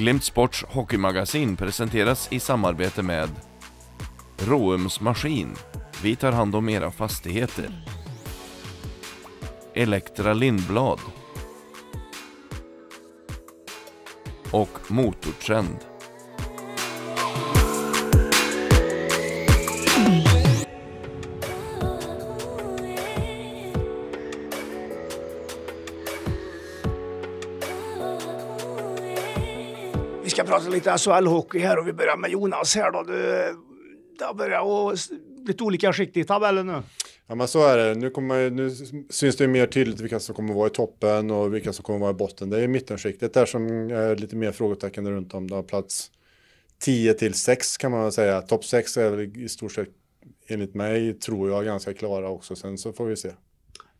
Glimt Sports hockeymagasin presenteras i samarbete med Roums Maskin. Vi tar hand om era fastigheter. Elektra Lindblad. Och Motortrend. lite SHL-hockey här och vi börjar med Jonas här då. Du, det har börjat lite olika skikt i tabellen nu. Ja men så är det. Nu, kommer, nu syns det ju mer tydligt vilka som kommer vara i toppen och vilka som kommer vara i botten. Det är mittenskiktet där som är lite mer frågetecken runt om. Det har plats 10 till 6 kan man väl säga. Topp 6 är i stort sett enligt mig, tror jag, ganska klara också. Sen så får vi se.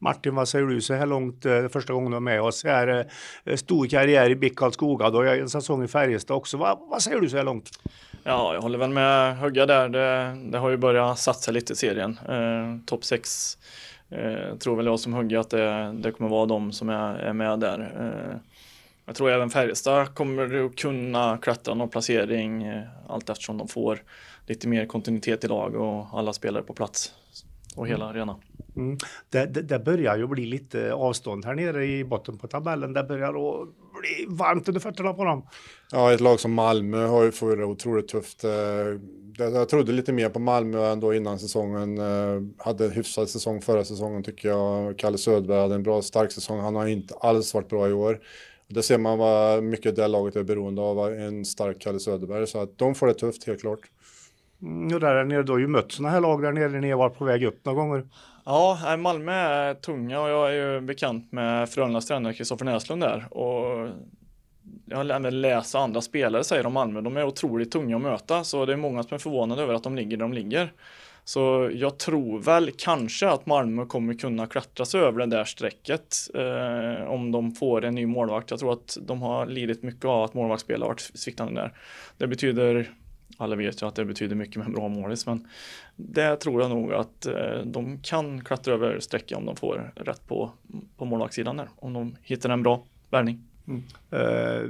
Martin, vad säger du så här långt? Eh, första gången du är med oss här. Eh, stor karriär i BIK Karlskoga, då en säsong i Färjestad också. Vad, vad, säger du så här långt? Ja, jag håller väl med Hugga där. Det, det har ju börjat satsa lite i serien. Eh, Topp 6 eh, tror väl jag som Hugga att det, det kommer vara de som är, är med där. Eh, jag tror även Färjestad kommer att kunna klättra någon placering eh, allt eftersom de får lite mer kontinuitet i lag och alla spelare på plats och hela arenan. Mm. Det, det, det, börjar ju bli lite avstånd här nere i botten på tabellen. Det börjar att bli varmt under fötterna på dem. Ja, ett lag som Malmö har ju fått det otroligt tufft. Eh, jag trodde lite mer på Malmö ändå innan säsongen. Eh, hade en hyfsad säsong förra säsongen tycker jag. Kalle Södberg hade en bra, stark säsong. Han har inte alls varit bra i år. Det ser man vad mycket det laget är beroende av, en stark Kalle Söderberg. Så att de får det tufft, helt klart. Mm, och där nere, du har ju mött sådana här lag där nere, ni har varit på väg upp några gånger. Ja, Malmö är tunga och jag är ju bekant med Frölundas tränare Kristoffer Näslund där. Och jag lär läsa andra spelare säger om Malmö, de är otroligt tunga att möta så det är många som är förvånade över att de ligger där de ligger. Så jag tror väl kanske att Malmö kommer kunna klättra sig över det där strecket eh, om de får en ny målvakt. Jag tror att de har lidit mycket av att målvaktsspelet har varit sviktande där. Det betyder alla vet ju att det betyder mycket med en bra målis, men det tror jag nog att eh, de kan klättra över sträckan om de får rätt på, på målvaktssidan där, om de hittar en bra värvning. Mm. Eh,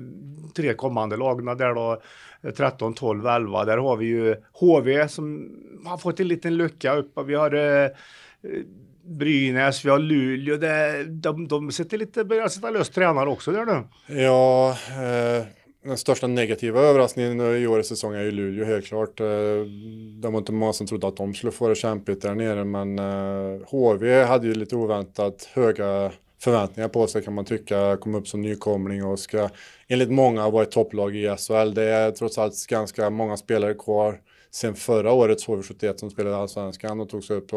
tre kommande lagna där då, 13, 12, 11. Där har vi ju HV som har fått en liten lucka upp. Vi har eh, eh, Brynäs, vi har Luleå. Det, de, de sitter lite, börjar sitta löst tränare också där nu. Ja, eh den största negativa överraskningen i årets säsong är ju Luleå helt klart. Eh, det var inte många som trodde att de skulle få det kämpigt där nere men HV eh, hade ju lite oväntat höga förväntningar på sig kan man tycka. Kom upp som nykomling och ska enligt många vara ett topplag i SHL. Det är trots allt ganska många spelare kvar sen förra årets HV71 som spelade allsvenskan och tog sig upp.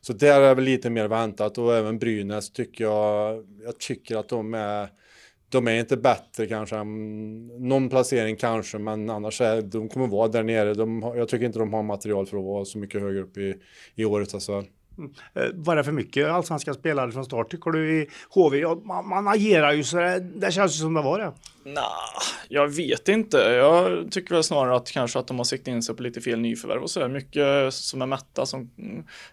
så där är väl lite mer väntat och även Brynäs tycker jag. Jag tycker att de är de är inte bättre kanske. Mm, någon placering kanske, men annars är, de kommer vara där nere. De, jag tycker inte de har material för att vara så mycket högre upp i, i årets alltså. SHL. Var eh, det för mycket allsvenska spelare från start tycker du i HV? Man, man agerar ju så det, det känns ju som det var det. Nej, jag vet inte. Jag tycker väl snarare att kanske att de har siktat in sig på lite fel nyförvärv och sådär. Mycket som är mätta, som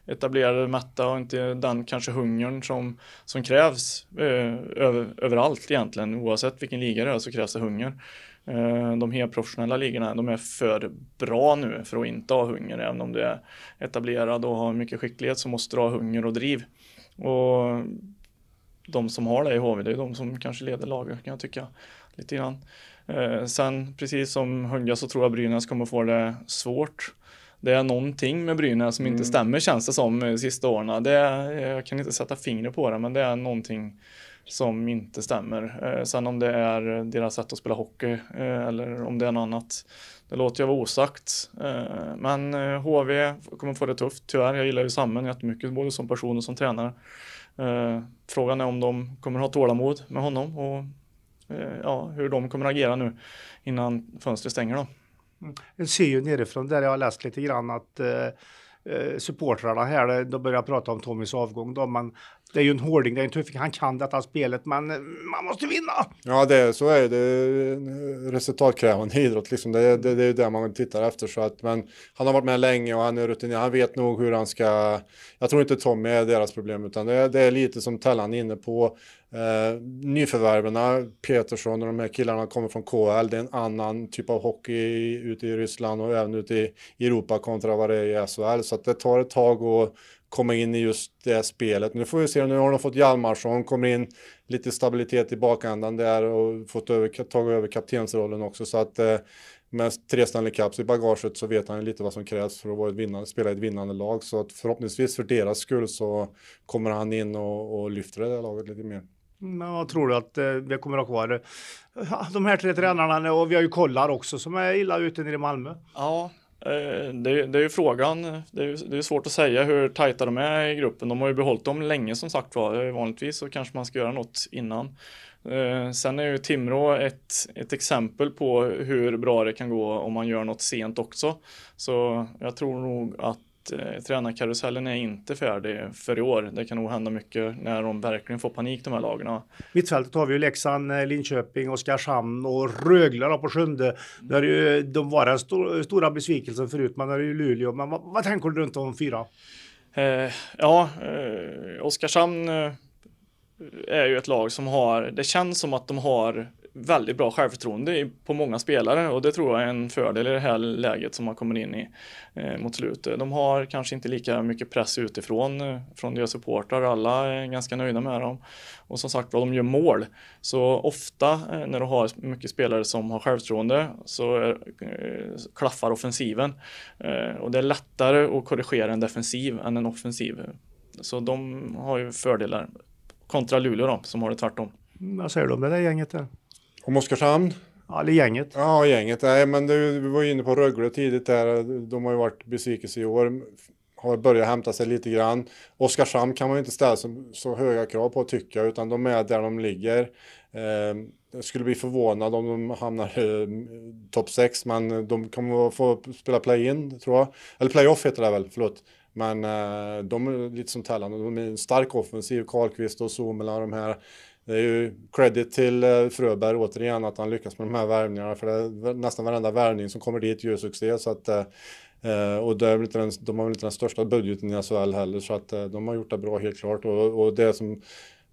etablerade mätta och inte den kanske hungern som, som krävs eh, över, överallt egentligen. Oavsett vilken liga det är så krävs det hunger. Eh, de här professionella ligorna, de är för bra nu för att inte ha hunger. Även om du är etablerad och har mycket skicklighet så måste du ha hunger och driv. Och de som har det i HV, det är de som kanske leder laget kan jag tycka. Lite grann. Eh, sen precis som Hönga så tror jag Brynäs kommer få det svårt. Det är någonting med Brynäs som inte mm. stämmer känns det som de sista åren. Det är, jag kan inte sätta fingret på det men det är någonting som inte stämmer. Eh, sen om det är deras sätt att spela hockey eh, eller om det är något annat, det låter jag vara osagt. Eh, men HV eh, kommer få det tufft, tyvärr. Jag gillar ju Sammen jättemycket, både som person och som tränare. Eh, frågan är om de kommer ha tålamod med honom och eh, ja, hur de kommer agera nu innan fönstret stänger. Då. Mm. Jag ser ju nerifrån där jag har läst lite grann att supportrarna här, de börjar prata om Tommys avgång då, men det är ju en hårding, det är en tuffing. Han kan detta spelet, men eh, man måste vinna. Ja, det är, så är det. är eh, resultatkrävande idrott. Liksom. Det, är det, det är det man tittar efter. Så att, men han har varit med länge och han är rutinerad. Han vet nog hur han ska... Jag tror inte Tommy är deras problem, utan det, är, det är lite som Tellan är inne på. Eh, nyförvärven, Petersson och de här killarna kommer från KL. Det är en annan typ av hockey ute i Ryssland och även ute i Europa kontra vad det är i SHL. Så det tar ett tag att komma in i just det spelet. Nu får vi se, nu har de fått Hjalmarsson, kommer in lite stabilitet i bakändan där och fått över, tagit över kaptensrollen också. Så att eh, med tre Stanley Cups i bagaget så vet han lite vad som krävs för att vara ett vinnande, spela i ett vinnande lag. Så att förhoppningsvis för deras skull så kommer han in och, och lyfter det där laget lite mer. Men Jag tror du att eh, vi kommer att ha kvar de här tre tränarna och vi har ju kollar också som är illa ute nere i Malmö. Ja, Eh, det, det är ju frågan. Det är, det är svårt att säga hur tajta de är i gruppen. De har ju behållit dem länge som sagt var. Eh, vanligtvis så kanske man ska göra något innan. Eh, sen är ju Timrå ett, ett exempel på hur bra det kan gå om man gör något sent också. Så jag tror nog att eh, tränarkarusellen är inte färdig för i år. Det kan nog hända mycket när de verkligen får panik de här lagarna. Mittfältet har vi ju Leksand, eh, Linköping, Oskarshamn och Rögle då på sjunde. Mm. Där ju, de var den st stora besvikelsen förut, men är ju Luleå. Men vad, vad, tänker du runt om fyra? Eh, ja, eh, Oskarshamn eh, är ju ett lag som har, det känns som att de har väldigt bra självförtroende på många spelare och det tror jag är en fördel i det här läget som man kommer in i eh, mot slutet. De har kanske inte lika mycket press utifrån eh, från deras supportrar. Alla är ganska nöjda med dem. Och som sagt de gör mål. Så ofta eh, när du har mycket spelare som har självförtroende så är, eh, klaffar offensiven. Eh, och det är lättare att korrigera en defensiv än en offensiv. Så de har ju fördelar kontra Luleå då, som har det tvärtom. Vad säger du om det där gänget? Där? Om Oskarshamn? Ja, eller gänget. Ja, gänget. Nej, men du, vi var ju inne på Rögle tidigt där. De har ju varit besvikelse i år. Har börjat hämta sig lite grann. Oskarshamn kan man ju inte ställa så, så höga krav på tycker jag, utan de är där de ligger. Eh, jag skulle bli förvånad om de hamnar eh, topp 6, men de kommer få spela play-in, tror jag. Eller play-off heter det väl, förlåt. Men eh, de är lite som Tellan, de är en stark offensiv. Karlqvist och Suomela och de här det är ju credit till eh, Fröberg återigen att han lyckas med de här värvningarna för det är nästan varenda värvning som kommer dit gör succé så att eh, eh, och det är inte den, de har väl inte den största budgeten i SHL heller så att de har gjort det bra helt klart och, och det som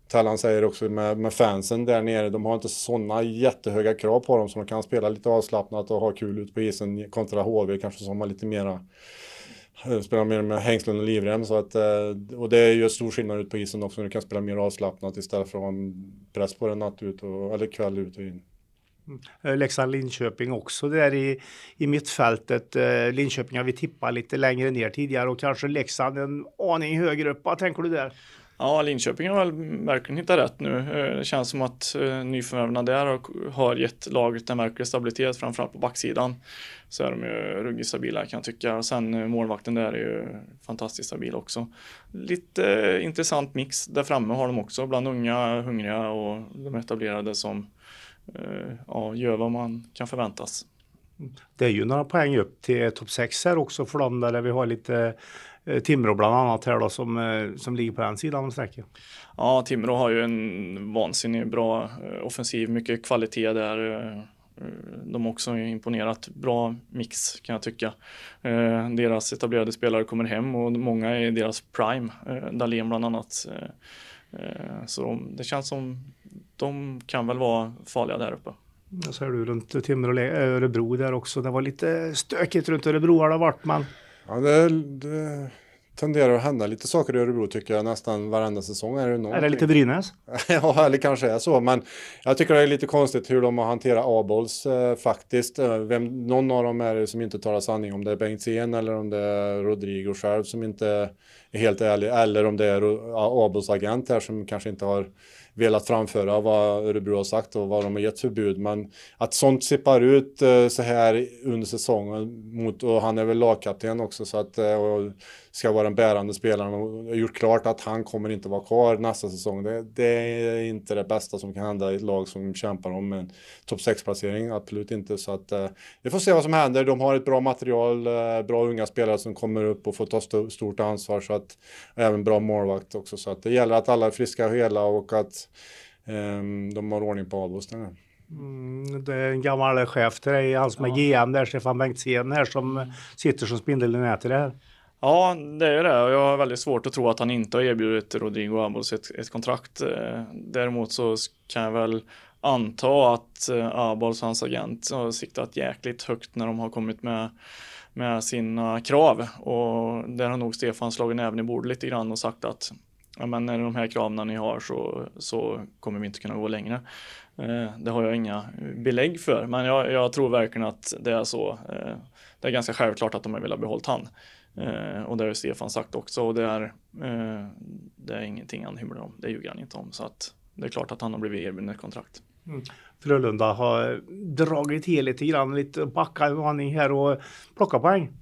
Tellan säger också med, med, fansen där nere, de har inte sådana jättehöga krav på dem så de kan spela lite avslappnat och ha kul ute på isen kontra HV kanske som har lite mera Eh, spela mer med hängslen och livrem. Så att, eh, och det är ju stor skillnad ut på isen också när du kan spela mer avslappnat istället för att ha en press på dig natt ut och, eller kväll ut och in. Mm. Eh, Leksand-Linköping också där i, i mittfältet. Linköping har vi tippat lite längre ner tidigare och kanske Leksand en aning högre upp. Vad tänker du där? Ja, Linköping har väl verkligen hittat rätt nu. Eh, det känns som att eh, nyförvärven där har gett laget en verklig stabilitet, framförallt på backsidan. Så är de ju ruggigt stabila kan jag tycka. Och sen eh, målvakten där är ju fantastiskt stabil också. Lite intressant mix där framme har de också bland unga, hungriga och de etablerade som ja, gör vad man kan förväntas. Det är ju några poäng upp till topp 6 här också för dem där vi har lite Eh, Timrå bland annat här då som, eh, som ligger på den sidan av sträckan? Ja, Timrå har ju en vansinnigt bra eh, offensiv, mycket kvalitet där. De har också imponerat bra mix kan jag tycka. Deras etablerade spelare kommer hem och många är deras prime, Dahlén bland annat. Så de, det känns som de kan väl vara farliga där uppe. Jag ser du runt Timrå och Örebro där också. Det var lite stökigt runt Örebro har det varit men Ja, det, det tenderar att hända lite saker i Örebro tycker jag nästan varenda säsong. Är det, är det lite Brynäs? ja, eller kanske är så, men jag tycker det är lite konstigt hur de har hanterat Abols eh, faktiskt. Eh, vem, någon av dem är det som inte talar sanning, om det är Bengt Bengtzén eller om det är Rodrigo själv som inte är helt ärlig, eller om det är Abols agent här som kanske inte har velat framföra vad Örebro har sagt och vad de har gett för bud. Men att sånt sippar ut eh, så här under säsongen mot, och han är väl lagkapten också så att eh, och ska vara den bärande spelaren och gjort klart att han kommer inte vara kvar nästa säsong. Det, det är inte det bästa som kan hända i ett lag som kämpar om en topp 6-placering, absolut inte. Så att eh, vi får se vad som händer. De har ett bra material, bra unga spelare som kommer upp och får ta stort ansvar så att även bra målvakt också. Så att det gäller att alla är friska och hela och att Ehm, de har ordning på avlossningarna. Mm, det är en gammal chef till dig, han som är ja. GM där, Stefan Bengtzén här, som mm. sitter som spindeln i nätet här. Ja, det är det. jag har väldigt svårt att tro att han inte har erbjudit Rodrigo Abos ett, ett kontrakt. Eh, däremot så kan jag väl anta att eh, Abos och hans agent har siktat jäkligt högt när de har kommit med, med sina krav. Och där har nog Stefan slagit näven i bordet lite grann och sagt att ja, men är det de här kraven ni har så, så kommer vi inte kunna gå längre. Eh, det har jag inga belägg för, men jag, jag tror verkligen att det är så. Eh, det är ganska självklart att de har velat behålla han. Eh, och det har ju Stefan sagt också och det är, det är ingenting han hymlar om. Det ljuger han inte om. Så att det är klart att han har blivit erbjuden ett kontrakt. Mm. Frölunda har dragit till lite grann, lite backat en aning här och plockat poäng.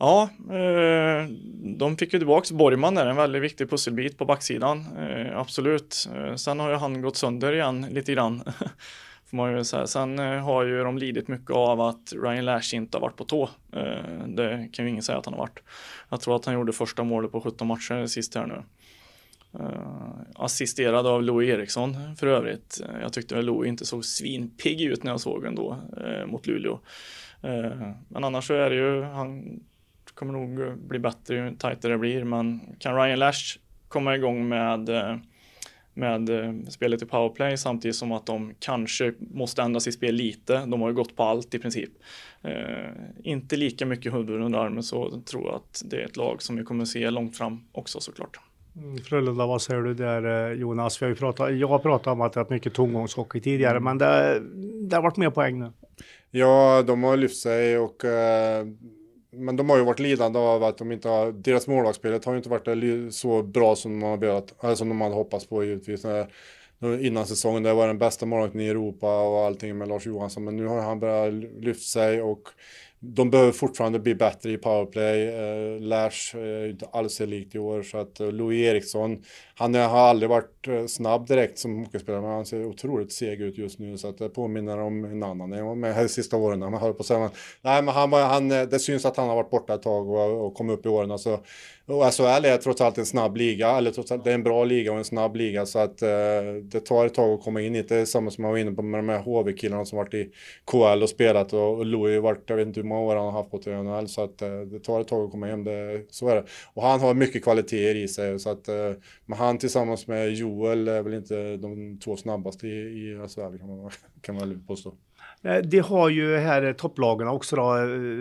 Ja, eh, de fick ju tillbaka Borgman där, en väldigt viktig pusselbit på backsidan. Eh, absolut. Eh, sen har ju han gått sönder igen lite grann. Får man ju säga. Sen har ju de lidit mycket av att Ryan Lash inte har varit på tå. Det kan ju ingen säga att han har varit. Jag tror att han gjorde första målet på 17 matcher sist här nu. Assisterad av Louis Eriksson för övrigt. Jag tyckte Louis inte såg svinpigg ut när jag såg honom då mot Luleå. Men annars så är det ju, han kommer nog bli bättre ju tajtare det blir. Men kan Ryan Lash komma igång med, eh, med eh, spelet i powerplay samtidigt som att de kanske måste ändra sitt spel lite. De har ju gått på allt i princip. Eh, inte lika mycket huvud under armen så tror jag att det är ett lag som vi kommer se långt fram också såklart. Mm, Frölunda, vad säger du där eh, Jonas? Vi har ju pratat, jag har pratat om att det har varit mycket tomgångshockey tidigare, mm. men det, det har varit mer poäng nu. Ja, de har lyft sig och eh men de har ju varit lidande av att de inte har, deras målvaktsspelet har ju inte varit så bra som, man börjat, eller som de hade hoppats på givetvis. Eh, innan säsongen, det var den bästa målvakten i Europa och allting med Lars Johansson, men nu har han börjat lyfta sig och de behöver fortfarande bli bättre i powerplay. Eh, Lash eh, är inte alls likt i år. Så att eh, Louis Eriksson, han har aldrig varit eh, snabb direkt som hockeyspelare, men han ser otroligt seg ut just nu. Så att det påminner om en annan. Jag var med här de sista åren. Han höll på att säga, nej, men han, han, det syns att han har varit borta ett tag och, och kom upp i åren. Alltså, och SHL är trots allt en snabb liga, eller trots allt, det är en bra liga och en snabb liga så att eh, det tar ett tag att komma in hit. Det är samma som jag var inne på med de här HV-killarna som varit i KL och spelat och, och Louie har varit, jag vet inte hur många år han har haft på NHL så att eh, det tar ett tag att komma hem, det, så är det. Och han har mycket kvaliteter i sig så att eh, men han tillsammans med Joel är väl inte de två snabbaste i, i SHL kan man, kan man väl påstå. Eh, det har ju här topplagarna också då. Eh,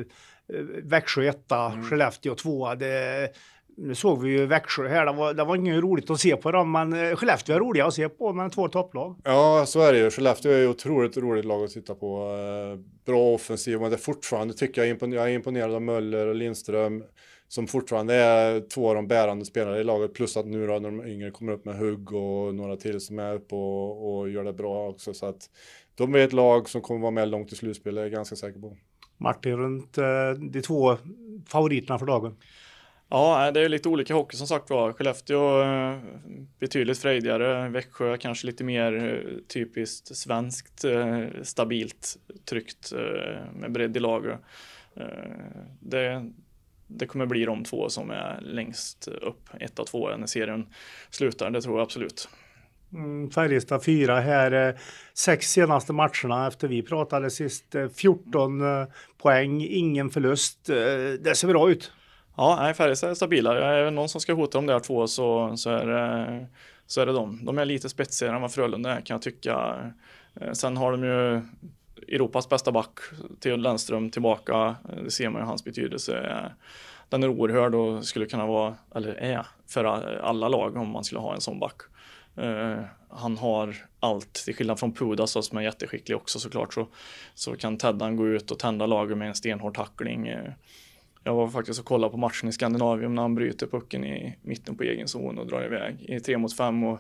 eh, Växjö etta, mm. Skellefteå tvåa. Det, nu såg vi ju Växjö här, det var, det var inget roligt att se på dem, men eh, Skellefteå är roliga att se på, men två topplag. Ja, så är det ju. Skellefteå är ju otroligt roligt lag att titta på. Eh, bra offensiv, men det är fortfarande tycker jag, impon jag är imponerad av Möller och Lindström, som fortfarande är två av de bärande spelarna i laget, plus att nu då när de yngre kommer upp med Hugg och några till som är uppe och, och gör det bra också, så att de är ett lag som kommer vara med långt i slutspelet, är jag ganska säker på. Martin, runt eh, de två favoriterna för dagen? Ja, det är lite olika hockey som sagt var. Skellefteå eh, betydligt frejdigare, Växjö kanske lite mer eh, typiskt svenskt, eh, stabilt, tryggt med bredd i lager. Det, det kommer bli de två som är längst upp, ett av två när serien slutar, det tror jag absolut. Mm, Färjestad fyra här, sex senaste matcherna efter vi pratade sist, 14 poäng, ingen förlust. Det ser bra ut. Ja, Färjestad är stabila. Är det någon som ska hota de där två så, så, är, det, så är det de. De är lite spetsigare än vad Frölunda är kan jag tycka. Eh, sen har de ju Europas bästa back, Theo Lennström tillbaka. Eh, det ser man ju hans betydelse. Eh, den är oerhörd och skulle kunna vara, eller är, för alla lag om man skulle ha en sån back. Uh, han har allt, till skillnad från Pudas som är jätteskicklig också såklart, så, så kan Teddan gå ut och tända laget med en stenhård tackling. Uh, jag var faktiskt och kollade på matchen i Skandinavien när han bryter pucken i mitten på egen zon och drar iväg i tre mot fem och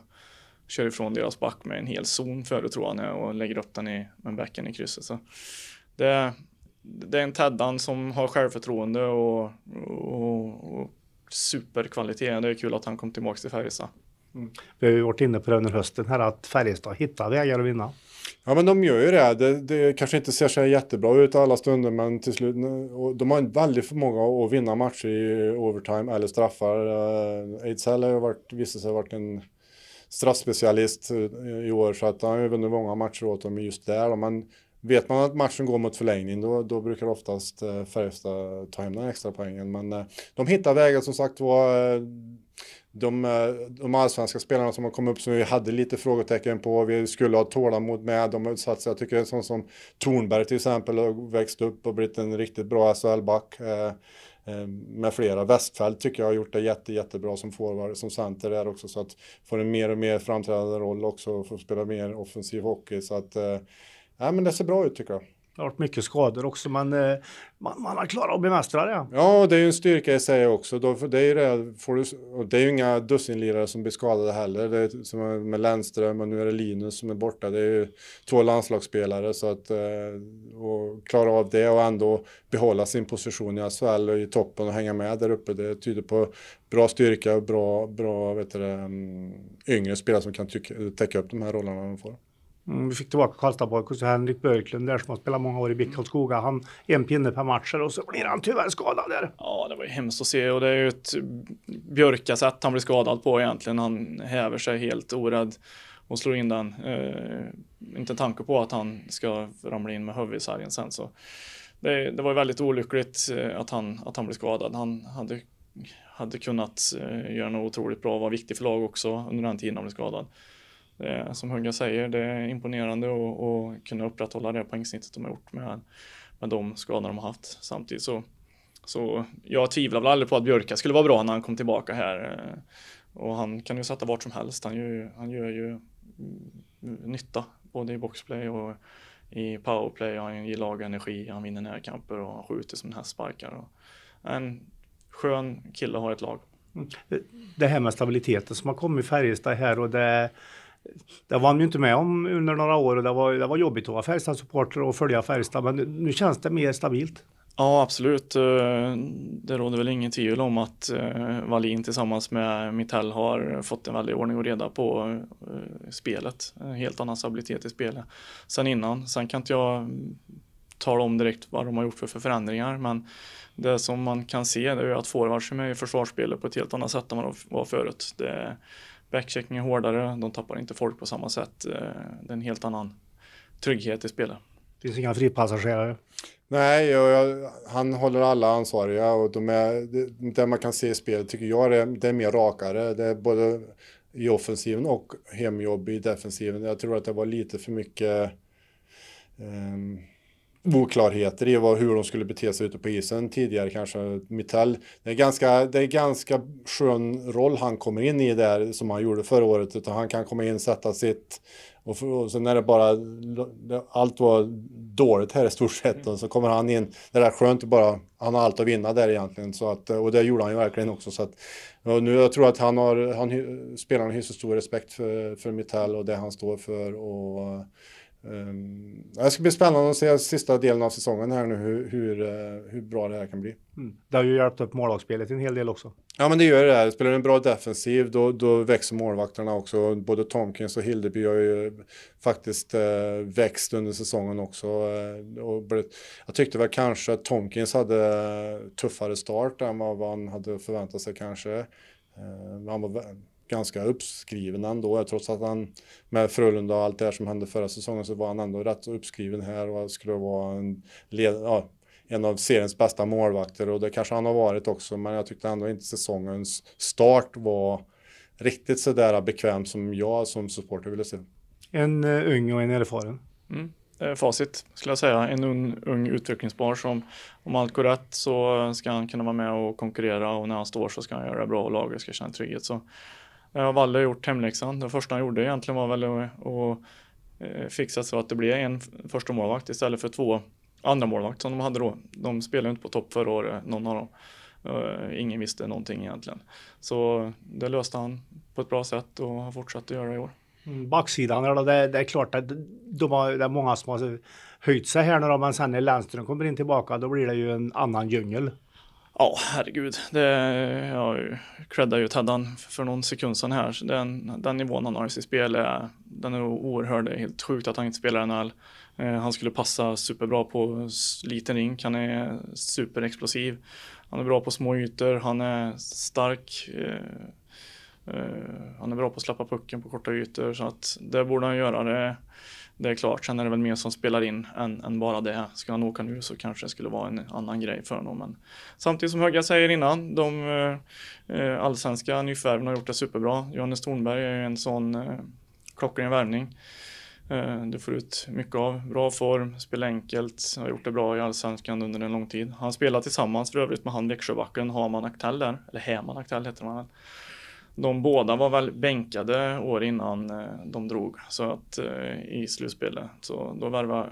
kör ifrån deras back med en hel zon före tror han och lägger upp den i med backen i krysset. Så det, det är en Teddan som har självförtroende och, och, och superkvalitet. Det är kul att han kom tillbaka till Färjestad. Mm. Vi har ju varit inne på det under hösten här att Färjestad hittar vägar att vinna. Ja men de gör ju det. det. Det, kanske inte ser sig jättebra ut alla stunder men till slut, de har en väldig förmåga att vinna matcher i overtime eller straffar. Eh, Ejdsell har ju visat sig varit en straffspecialist eh, i år så att han har ju vunnit många matcher åt dem just där. Men vet man att matchen går mot förlängning då, då brukar oftast Färjestad ta hem den extra poängen. Men eh, de hittar vägen, som sagt var de, eh, de allsvenska spelarna som har kommit upp som vi hade lite frågetecken på vi skulle ha tålamod med. De har utsatt sig. Jag tycker sånt som Tornberg till exempel har växt upp och blivit en riktigt bra SHL-back. Eh, eh, med flera. Westfält tycker jag har gjort det jätte, jättebra som forward, som center där också. Så att få en mer och mer framträdande roll också få spela mer offensiv hockey. Så att, eh, ja men det ser bra ut tycker jag. Det har varit mycket skador också, men eh, man, man har klarat att bemästra det. Ja, det är ju en styrka i sig också. Då, det, är det, får du, det är ju inga dussinlirare som blir skadade heller. Det är, som med Lennström och nu är det Linus som är borta. Det är ju två landslagsspelare. Så att eh, och klara av det och ändå behålla sin position i SHL och i toppen och hänga med där uppe. Det tyder på bra styrka och bra, bra vet du, mm, yngre spelare som kan täcka upp de här rollerna de får. Mm, vi fick tillbaka Karlstad-pojken, Henrik Björklund där som har spelat många år i BIK Karlskoga. Han en pinne per match och så blir han tyvärr skadad där. Ja, det var ju hemskt att se och det är ju ett Björka-sätt han blir skadad på egentligen. Han häver sig helt orädd och slår in den. Eh, inte en tanke på att han ska ramla in med huvudet i sargen sen. Så det, det var väldigt olyckligt eh, att han, att han blev skadad. Han hade, hade kunnat eh, göra något otroligt bra, och var viktig för lag också under den tiden han blev skadad är, eh, som Högga säger, det är imponerande att kunna upprätthålla det poängsnittet de har gjort med, med de skador de har haft. Samtidigt så, så jag tvivlar väl aldrig på att Björka skulle vara bra när han kom tillbaka här. Eh, och han kan ju sätta vart som helst. Han gör, han gör ju mm, nytta både i boxplay och i powerplay. Han ger lag energi, han vinner närkamper och han skjuter som en häst sparkar. en skön kille har ett lag. Mm. Det här med stabiliteten som har kommit i Färjestad här och det det var han ju inte med om under några år och det var, det var jobbigt att vara Färjestad-supporter och följa Färjestad, men nu känns det mer stabilt. Ja, absolut. Eh, det råder väl ingen tvivel om att eh, Wallin tillsammans med Mitell har fått en väldig ordning och reda på eh, spelet. En helt annan stabilitet i spelet sen innan. Sen kan inte jag tala om direkt vad de har gjort för, förändringar, men det som man kan se är att forwards är med i försvarsspelet på ett helt annat sätt än vad de var förut. Det, Backcheckning är hårdare, de tappar inte folk på samma sätt. Eh, det är en helt annan trygghet i spelet. Det finns inga fripassagerare. Nej, jag, jag, han håller alla ansvariga och de är, det, det man kan se i spelet tycker jag det, det är mer rakare. Det är både i offensiven och hemjobb i defensiven. Jag tror att det var lite för mycket um, oklarheter i vad, hur de skulle bete sig ute på isen tidigare kanske. Mittell, det är ganska, det är ganska skön roll han kommer in i där som han gjorde förra året. Utan han kan komma in, sätta sitt och, för, och sen är det bara, allt var dåligt här i stort sett. Mm. Och så kommer han in, det där skönt bara, han har allt att vinna där egentligen. Så att, och det gjorde han ju verkligen också. Så att, nu, jag tror att han har, han, spelarna hyser stor respekt för, för Mittell och det han står för. Och, Um, det ska bli spännande att se sista delen av säsongen här nu hur, hur, eh, hur bra det här kan bli. Mm. Det har ju hjälpt upp målvaktsspelet en hel del också. Ja men det gör det. Spelar du en bra defensiv då, då växer målvakterna också. Både Tomkins och Hildeby har ju faktiskt eh, växt under säsongen också. Eh, och blivit, jag tyckte väl kanske att Tomkins hade tuffare start än vad man hade förväntat sig kanske. Eh, han var ganska uppskriven ändå, trots att han med Frölunda och allt det här som hände förra säsongen så var han ändå rätt uppskriven här och skulle vara en, led, ja, en av seriens bästa målvakter och det kanske han har varit också, men jag tyckte ändå inte säsongens start var riktigt så där bekväm som jag som supporter ville se. En eh, ung och en erfaren. Mm facit skulle jag säga. En ung, ung utvecklingsbar som om allt går rätt så ska han kunna vara med och konkurrera och när han står så ska han göra det bra och laget ska känna trygghet. Så jag har aldrig gjort hemläxan. Det första han gjorde egentligen var väl att eh, fixa så att det blev en första målvakt istället för två andra målvakt som de hade då. De spelade inte på topp förra året, någon av dem. Eh, ingen visste någonting egentligen. Så det löste han på ett bra sätt och har fortsatt att göra i år. Mm, backsidan, då, det, det är klart att de har, det är många som har höjt sig här nu men sen när Länström kommer in tillbaka, då blir det ju en annan djungel. Ja, herregud. Det, jag creddar ju Teddan för någon sekund sedan här. Den, den nivån han har i sitt spel, är, den är oerhörd. Det är helt sjukt att han inte spelar NHL. Eh, han skulle passa superbra på liten rink. Han är superexplosiv. Han är bra på små ytor. Han är stark. Eh, eh, han är bra på att släppa pucken på korta ytor. Så att det borde han göra. Det, det är klart. Sen är det väl mer som spelar in än, än bara det. Ska han åka nu så kanske det skulle vara en annan grej för honom. Men samtidigt som Höga säger innan, de eh, allsvenska nyförvärven har gjort det superbra. Johannes Thornberg är en sån eh, klockren värvning. Eh, du får ut mycket av. Bra form, spelar enkelt, har gjort det bra i allsvenskan under en lång tid. Han spelar tillsammans för övrigt med han Växjöbacken, Haman Aktell där, eller Häman Aktell heter han de båda var väl bänkade år innan eh, de drog. Så att eh, i slutspelet, så då värvade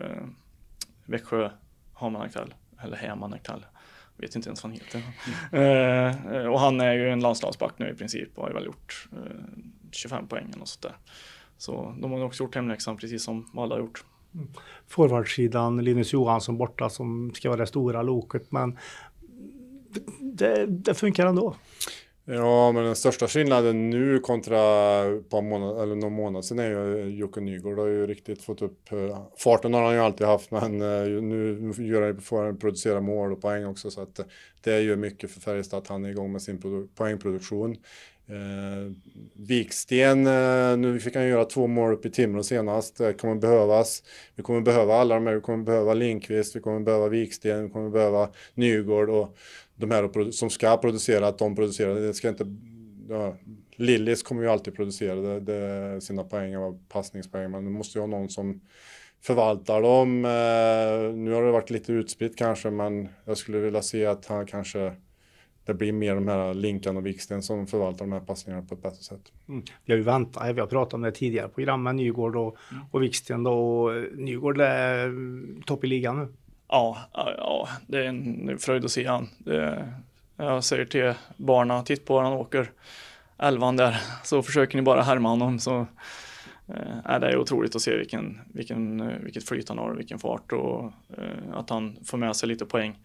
eh, Växjö Haman Aktell, eller Häman Aktell. Vet inte ens vad han heter. Mm. och han är ju en landslagsback nu i princip och har ju väl gjort 25 poäng och sånt där. Så de har också gjort hemläxan precis som alla har gjort. Mm. Forwardsidan, Linus Johansson borta som ska vara det stora loket men det, det funkar ändå. Ja, men den största skillnaden nu kontra par månader, eller någon månad sedan är ju eh, Jocke Nygård har ju riktigt fått upp eh, farten har han ju alltid haft, men eh, nu gör han, får han producera mål och poäng också så att det gör mycket för Färjestad att han är igång med sin poängproduktion. Eh, Viksten, eh, nu fick han göra två mål upp i Timrå senast. Det kommer behövas. Vi kommer behöva alla de här. Vi kommer behöva Lindqvist, vi kommer behöva Viksten, vi kommer behöva Nygård och de här som ska producera, att de producerar. Det ska inte... Ja, Lillis kommer ju alltid producera det, det, sina poäng och passningspoäng, men det måste ju ha någon som förvaltar dem. Eh, nu har det varit lite utspritt kanske, men jag skulle vilja se att han kanske det blir mer de här Linkan och Viksten som förvaltar de här passningarna på ett bättre sätt. Mm. Vi har ju väntat, vi har pratat om det tidigare program med Nygård och, mm. och Viksten då, och Nygård är topp i ligan nu. Ja, ja, det är en fröjd att se han. Det, jag säger till barnen, titt på hur han åker. Elvan där, så försöker ni bara härma honom. Så, eh, det är otroligt att se vilken, vilken, eh, vilket flyt han har, vilken fart och eh, att han får med sig lite poäng.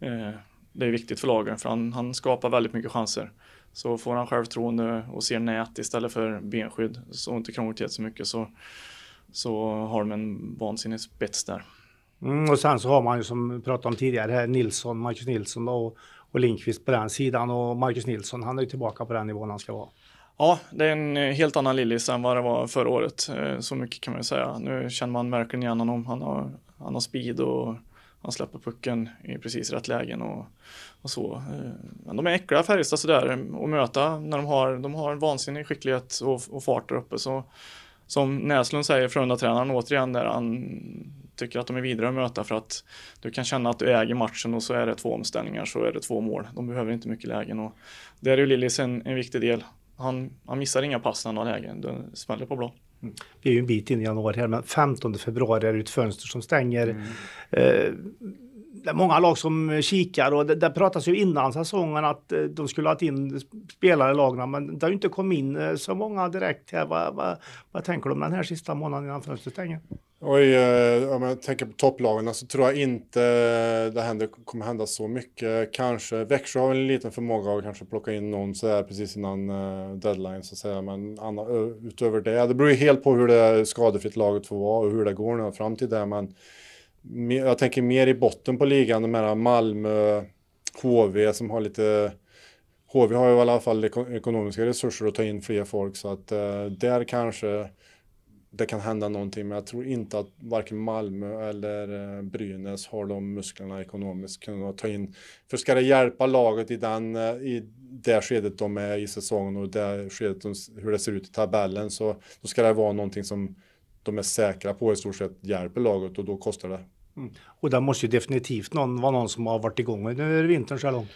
Eh, det är viktigt för lagen för han, han skapar väldigt mycket chanser. Så får han självförtroende och ser nät istället för benskydd så inte krånglar till så mycket så, så har de en vansinnig spets där. Mm, och sen så har man ju som vi pratade om tidigare här Nilsson, Marcus Nilsson och, och Lindqvist på den sidan och Marcus Nilsson han är ju tillbaka på den nivån han ska vara. Ja, det är en eh, helt annan Lillis än vad det var förra året. Eh, så mycket kan man ju säga. Nu känner man verkligen igen honom. Han har, han har speed och han släpper pucken i precis rätt lägen och, och så. Eh, men de är äckliga Färjestad sådär att möta när de har, de har en vansinnig skicklighet och, och fart där uppe. Så, som Näslund säger, Frölunda-tränaren återigen, där han tycker att de är vidare att möta för att du kan känna att du äger matchen och så är det två omställningar så är det två mål. De behöver inte mycket lägen och där är ju Lillis en, en viktig del. Han, han missar inga pass när han har lägen, det smäller på blå. Mm. Vi är ju en bit in i januari här, men 15 februari är det ett fönster som stänger. Mm. Eh, det är många lag som kikar och det, det pratas ju innan säsongen att eh, de skulle ha in spelare i lagen, men det har ju inte kommit in eh, så många direkt här. Vad, vad, vad tänker du om den här sista månaden innan fönstret stänger? Och eh, i, om jag tänker på topplagarna så tror jag inte eh, det händer, kommer hända så mycket. Kanske Växjö har en liten förmåga att kanske plocka in någon sådär precis innan eh, deadline så att säga. Men Anna, utöver det, det beror ju helt på hur det skadefritt laget får vara och hur det går nu fram till det. Men jag tänker mer i botten på ligan, de här Malmö, HV som har lite HV har ju i alla fall ekonomiska resurser att ta in fler folk så att där kanske det kan hända någonting, men jag tror inte att varken Malmö eller eh, Brynäs har de musklerna ekonomiskt kunna ta in. För ska det hjälpa laget i, den, eh, i det skedet de är i säsongen och det skedet de, hur det ser ut i tabellen så då ska det vara någonting som de är säkra på i stort sett hjälper laget och då kostar det. Mm. Och det måste ju definitivt någon, vara någon som har varit igång under vintern så här långt.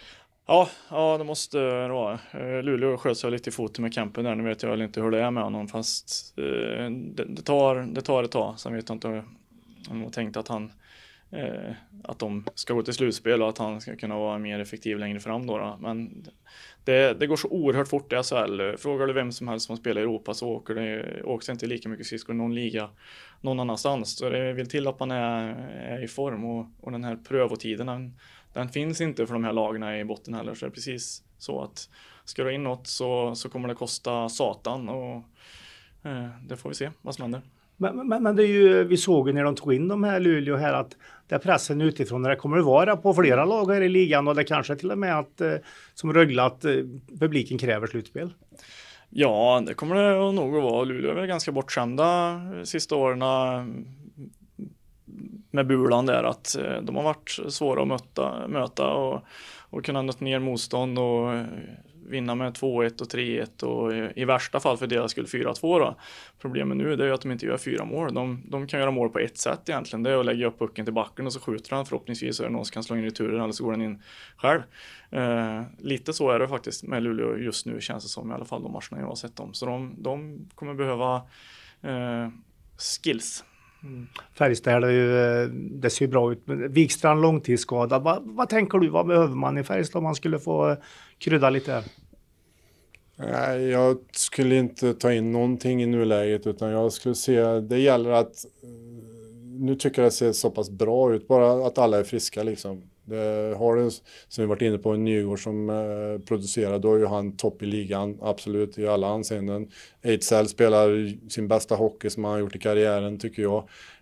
Ja, ja, det måste det vara. Eh, Luleå sköt sig lite i foten med kampen där. Nu vet jag väl inte hur det är med honom fast eh, det, det tar, det tar ett tag. Sen vet jag inte om jag tänkte att han eh, att de ska gå till slutspel och att han ska kunna vara mer effektiv längre fram då. då. Men det, det, går så oerhört fort i SHL. Frågar du vem som helst som spelar i Europa så åker det, åks det inte lika mycket skridskor i någon liga någon annanstans. Så det vill till att man är, är i form och, och den här prövotiden den finns inte för de här lagarna i botten heller. Så det är precis så att ska du in något så, så kommer det kosta satan och eh, det får vi se vad som händer. Men, men, men, det är ju, vi såg ju när de tog in de här Luleå här att det är pressen utifrån. Det kommer att vara på flera lag här i ligan och det kanske till och med att eh, som Rögle att eh, publiken kräver slutspel. Ja, det kommer det nog att vara. Luleå är väl ganska bortskämda eh, sista åren med Bulan där att eh, de har varit svåra att möta, möta och, och kunna nöta ner motstånd och eh, vinna med 2-1 och 3-1 och eh, i värsta fall för deras skull 4-2 då. Problemet nu är ju att de inte gör fyra mål. De, de, kan göra mål på ett sätt egentligen. Det är att lägga upp pucken till backen och så skjuter han förhoppningsvis så är det någon som kan slå in returen eller så går den in själv. Eh, lite så är det faktiskt med Luleå just nu känns det som i alla fall de matcherna jag har sett dem. Så de, de kommer behöva eh, skills. Mm. Färjestad, eh, det ser ju bra ut. Wikstrand långtidsskadad. Vad, vad tänker du, vad behöver man i Färjestad om man skulle få eh, krydda lite? Här? Nej, jag skulle inte ta in någonting i nuläget utan jag skulle se, det gäller att, eh, nu tycker jag det ser så pass bra ut, bara att alla är friska liksom. Eh, har du, som vi varit inne på, en Newgård som eh, producerar, då är ju han topp i ligan, absolut, i alla anseenden. Ejdsell spelar sin bästa hockey som han har gjort i karriären, tycker jag.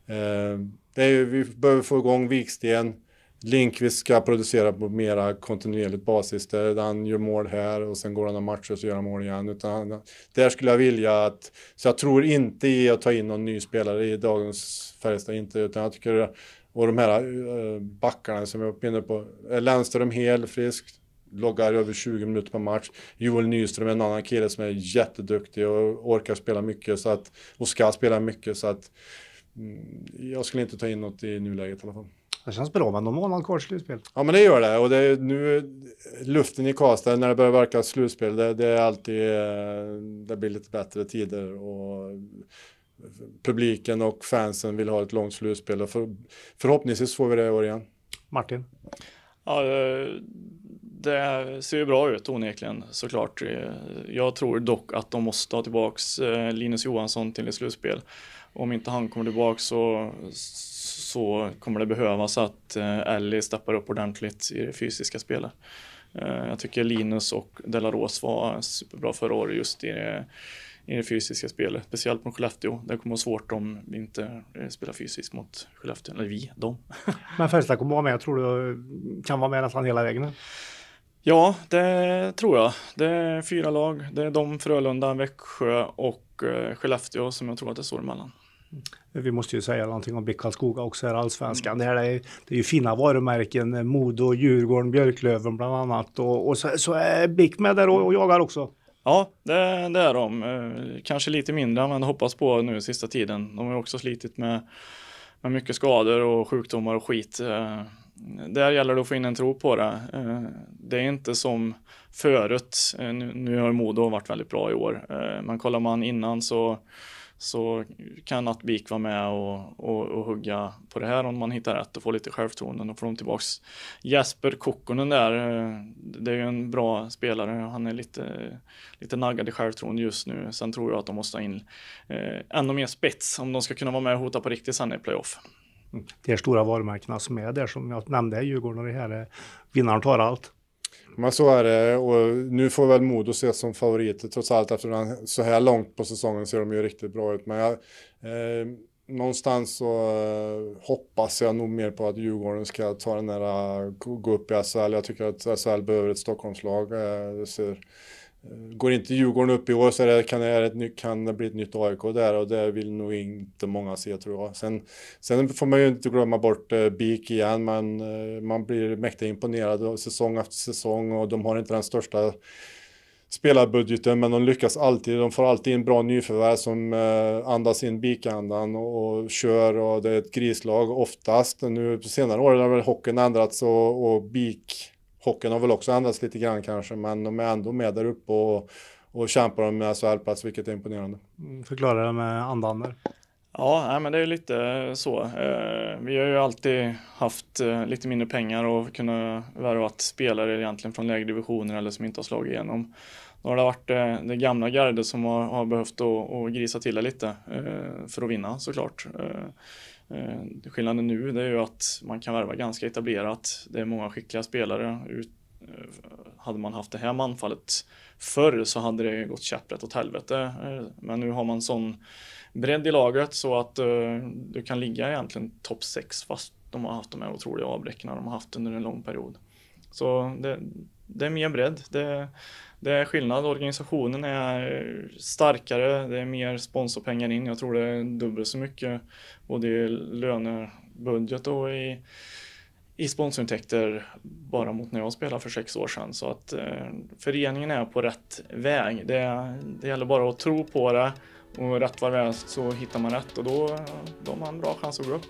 Eh, det är, vi behöver få igång Viksten. Linkvist ska producera på mera kontinuerligt basis. Där han gör mål här och sen går han av matcher och så gör han mål igen. Utan där skulle jag vilja att... Så jag tror inte i att ta in någon ny spelare i dagens Färjestad, inte. Utan jag tycker och de här eh, backarna som jag är inne på. Eh, Lennström frisk, Loggar över 20 minuter per match. Joel Nyström är en annan kille som är jätteduktig och orkar spela mycket så att, och ska spela mycket. Så att, mm, jag skulle inte ta in något i nuläget i alla fall. Det känns bra med någon månad kvar slutspel. Ja, men det gör det. Och det är nu luften i Karlstad när det börjar verka slutspel. Det, det är alltid, eh, det blir lite bättre tider och publiken och fansen vill ha ett långt slutspel. Och för, förhoppningsvis får vi det i år igen. Martin? Ja, det ser ju bra ut onekligen såklart. Jag tror dock att de måste ha tillbaks eh, Linus Johansson till ett slutspel. Om inte han kommer tillbaks så, så kommer det behövas att eh, Ellie steppar upp ordentligt i det fysiska spelet. Eh, jag tycker Linus och Delaros var superbra förra året just i det i det fysiska spelet, speciellt mot Skellefteå. Det kommer vara svårt om vi inte eh, spelar fysiskt mot Skellefteå, eller vi, dem. Men Färjestad kommer vara med, jag tror du kan vara med nästan hela vägen? Ja, det tror jag. Det är fyra lag. Det är de, Frölunda, Växjö och eh, Skellefteå som jag tror att det står emellan. Mm. Vi måste ju säga någonting om BIK Karlskoga också här, allsvenskan. Mm. Det, här är, det är ju fina varumärken, Modo, Djurgården, Björklöven bland annat. Och, och så, så är BIK med där och, och jagar också. Ja, det, det är de. Eh, kanske lite mindre än vad hoppas på nu sista tiden. De har också slitit med, med mycket skador och sjukdomar och skit. Eh, där gäller det att få in en tro på det. Eh, det är inte som förut. Nu har Modo varit väldigt bra i år, men kollar man innan så så kan Attbik vara med och, och, och, hugga på det här om man hittar rätt och får lite självförtroende och får de tillbaks Jesper Kokkonen där, eh, det är ju en bra spelare. Han är lite, lite naggad i självförtroende just nu. Sen tror jag att de måste ha in eh, ännu mer spets om de ska kunna vara med och hota på riktigt sen i playoff. Mm. De stora varumärkena som är där som jag nämnde, Djurgården och det här, eh, vinnaren tar allt. Men så är det och nu får väl Modo ses som favoriter trots allt efter den, så här långt på säsongen ser de ju riktigt bra ut. Men jag, eh, någonstans så eh, hoppas jag nog mer på att Djurgården ska ta den där, eh, gå upp i SHL. Jag tycker att SHL behöver ett Stockholmslag. Eh, det ser, Eh, går inte Djurgården upp i år så det, kan, det, kan det bli ett nytt AIK där och det vill nog inte många se tror jag. Sen, sen får man ju inte glömma bort eh, BIK igen. Man, eh, man blir mäkta imponerad säsong efter säsong och de har inte den största spelarbudgeten men de lyckas alltid. De får alltid in bra nyförvärv som eh, andas in BIK-andan och, och, kör och det är ett grislag oftast. Nu på senare år har väl hockeyn ändrats och, och BIK Hockeyn har väl också ändrats lite grann kanske, men de är ändå med där uppe och, och kämpar om SHL-plats, vilket är imponerande. Förklara mm, det med andander. Ja, men det är lite eh, så. Eh, vi har ju alltid haft eh, lite mindre pengar och kunnat värva spelare egentligen från lägre divisioner eller som inte har slagit igenom. Då har det varit det gamla gardet som har, behövt att grisa till det lite för att vinna såklart. Eh, skillnaden nu det är ju att man kan värva ganska etablerat. Det är många skickliga spelare. Ut, eh, hade man haft det här manfallet förr så hade det gått käpprätt åt helvete. Eh, men nu har man sån bredd i laget så att eh, du kan ligga egentligen topp 6 fast de har haft de här otroliga avbräckena de har haft under en lång period. Så det, det är mer bredd. Det, det är skillnad. Organisationen är starkare, det är mer sponsorpengar in. Jag tror det är dubbelt så mycket både i lönebudget och i, i sponsorintäkter bara mot när jag spelade för sex år sedan. Så att eh, föreningen är på rätt väg. Det, det gäller bara att tro på det och rätt vad det är så hittar man rätt och då, då har man bra chans att gå upp.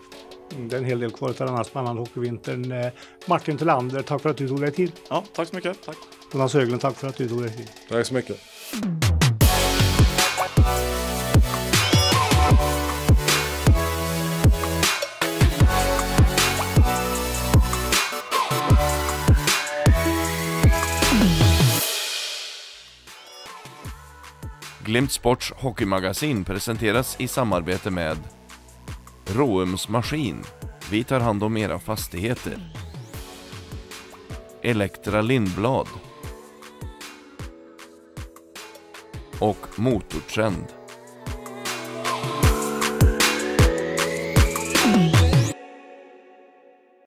Mm, det är en hel del kvar av den här spännande hockeyvintern. Eh, Martin Thelander, tack för att du tog dig tid. Ja, tack så mycket. Tack. Jonas Höglund, tack för att du tog dig hit. Tack så mycket. Glimt Sports hockeymagasin presenteras i samarbete med Råums Maskin. Vi tar hand om era fastigheter. Elektra Lindblad och Motortrend.